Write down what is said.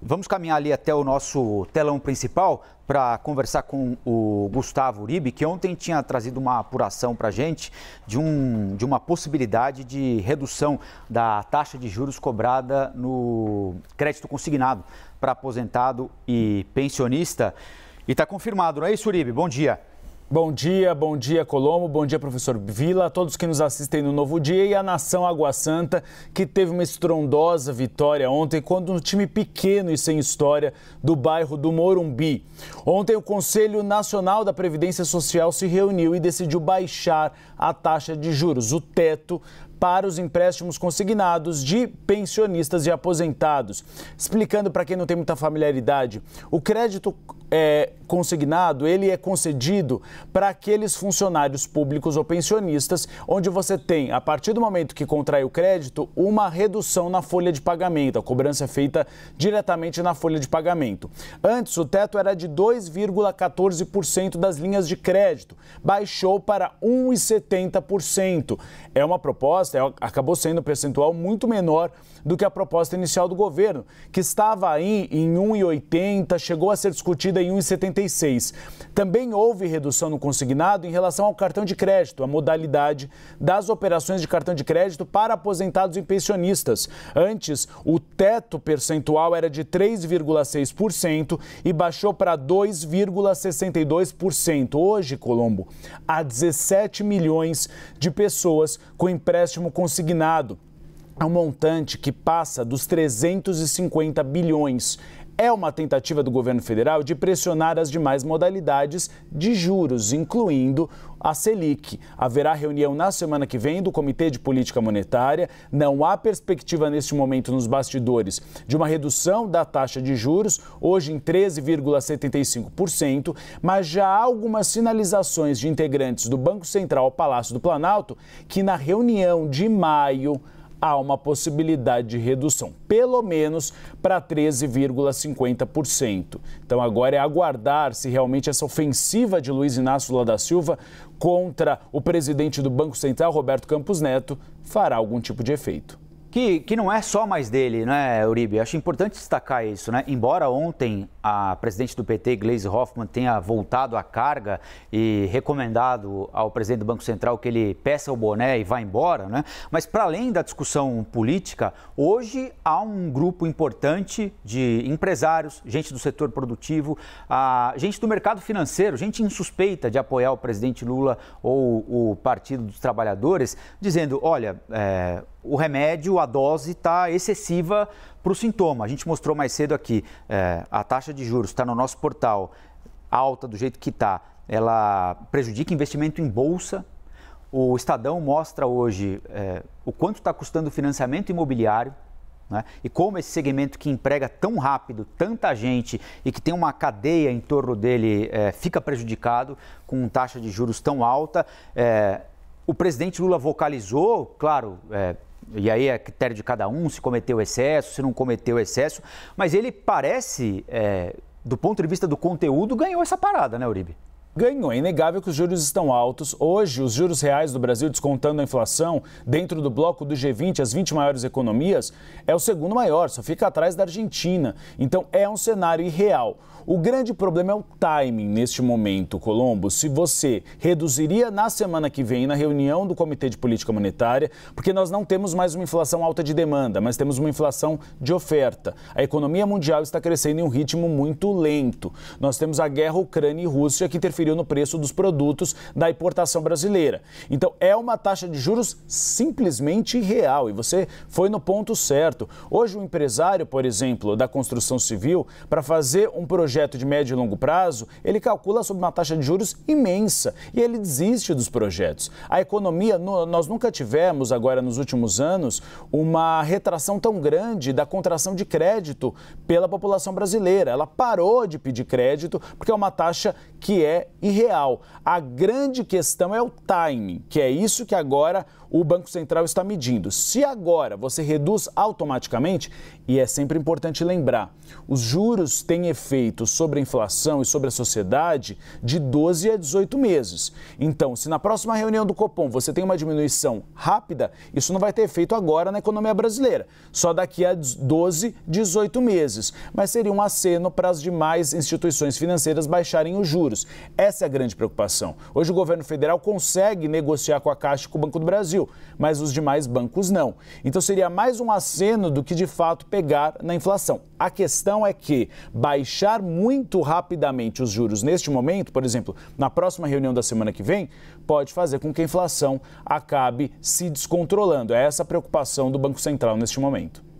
Vamos caminhar ali até o nosso telão principal para conversar com o Gustavo Uribe, que ontem tinha trazido uma apuração para a gente de, um, de uma possibilidade de redução da taxa de juros cobrada no crédito consignado para aposentado e pensionista. E está confirmado, não é isso, Uribe? Bom dia. Bom dia, bom dia Colombo, bom dia professor Vila, a todos que nos assistem no Novo Dia e a nação Água Santa, que teve uma estrondosa vitória ontem quando um time pequeno e sem história do bairro do Morumbi. Ontem o Conselho Nacional da Previdência Social se reuniu e decidiu baixar a taxa de juros, o teto para os empréstimos consignados de pensionistas e aposentados. Explicando para quem não tem muita familiaridade, o crédito é consignado, ele é concedido para aqueles funcionários públicos ou pensionistas, onde você tem, a partir do momento que contrai o crédito, uma redução na folha de pagamento. A cobrança é feita diretamente na folha de pagamento. Antes, o teto era de 2,14% das linhas de crédito, baixou para 1,70%. É uma proposta, é, acabou sendo um percentual muito menor do que a proposta inicial do governo, que estava aí em 1,80%, chegou a ser discutida 1,76. Também houve redução no consignado em relação ao cartão de crédito, a modalidade das operações de cartão de crédito para aposentados e pensionistas. Antes, o teto percentual era de 3,6% e baixou para 2,62%. Hoje, Colombo, há 17 milhões de pessoas com empréstimo consignado. É um montante que passa dos 350 bilhões é uma tentativa do governo federal de pressionar as demais modalidades de juros, incluindo a Selic. Haverá reunião na semana que vem do Comitê de Política Monetária. Não há perspectiva neste momento nos bastidores de uma redução da taxa de juros, hoje em 13,75%, mas já há algumas sinalizações de integrantes do Banco Central ao Palácio do Planalto que na reunião de maio há uma possibilidade de redução, pelo menos para 13,50%. Então agora é aguardar se realmente essa ofensiva de Luiz Inácio Lula da Silva contra o presidente do Banco Central, Roberto Campos Neto, fará algum tipo de efeito. Que, que não é só mais dele, né, Uribe? Acho importante destacar isso, né? Embora ontem a presidente do PT, Gleisi Hoffmann, tenha voltado à carga e recomendado ao presidente do Banco Central que ele peça o boné e vá embora, né? Mas para além da discussão política, hoje há um grupo importante de empresários, gente do setor produtivo, gente do mercado financeiro, gente insuspeita de apoiar o presidente Lula ou o Partido dos Trabalhadores, dizendo, olha, é o remédio, a dose está excessiva para o sintoma. A gente mostrou mais cedo aqui, é, a taxa de juros está no nosso portal alta do jeito que está, ela prejudica investimento em bolsa. O Estadão mostra hoje é, o quanto está custando o financiamento imobiliário. Né? E como esse segmento que emprega tão rápido tanta gente e que tem uma cadeia em torno dele é, fica prejudicado com taxa de juros tão alta. É, o presidente Lula vocalizou, claro, é, e aí é critério de cada um se cometeu excesso, se não cometeu excesso, mas ele parece, é, do ponto de vista do conteúdo, ganhou essa parada, né, Uribe? ganhou. É inegável que os juros estão altos. Hoje, os juros reais do Brasil, descontando a inflação, dentro do bloco do G20, as 20 maiores economias, é o segundo maior, só fica atrás da Argentina. Então, é um cenário irreal. O grande problema é o timing neste momento, Colombo. Se você reduziria na semana que vem, na reunião do Comitê de Política Monetária, porque nós não temos mais uma inflação alta de demanda, mas temos uma inflação de oferta. A economia mundial está crescendo em um ritmo muito lento. Nós temos a guerra Ucrânia e Rússia que interferiu interferiu no preço dos produtos da importação brasileira. Então, é uma taxa de juros simplesmente real e você foi no ponto certo. Hoje, o um empresário, por exemplo, da construção civil, para fazer um projeto de médio e longo prazo, ele calcula sobre uma taxa de juros imensa e ele desiste dos projetos. A economia, nós nunca tivemos agora nos últimos anos uma retração tão grande da contração de crédito pela população brasileira. Ela parou de pedir crédito porque é uma taxa que é e real. A grande questão é o timing, que é isso que agora o Banco Central está medindo. Se agora você reduz automaticamente, e é sempre importante lembrar, os juros têm efeito sobre a inflação e sobre a sociedade de 12 a 18 meses. Então, se na próxima reunião do Copom você tem uma diminuição rápida, isso não vai ter efeito agora na economia brasileira, só daqui a 12, 18 meses. Mas seria um aceno para as demais instituições financeiras baixarem os juros. É essa é a grande preocupação. Hoje o governo federal consegue negociar com a Caixa e com o Banco do Brasil, mas os demais bancos não. Então seria mais um aceno do que de fato pegar na inflação. A questão é que baixar muito rapidamente os juros neste momento, por exemplo, na próxima reunião da semana que vem, pode fazer com que a inflação acabe se descontrolando. É essa a preocupação do Banco Central neste momento.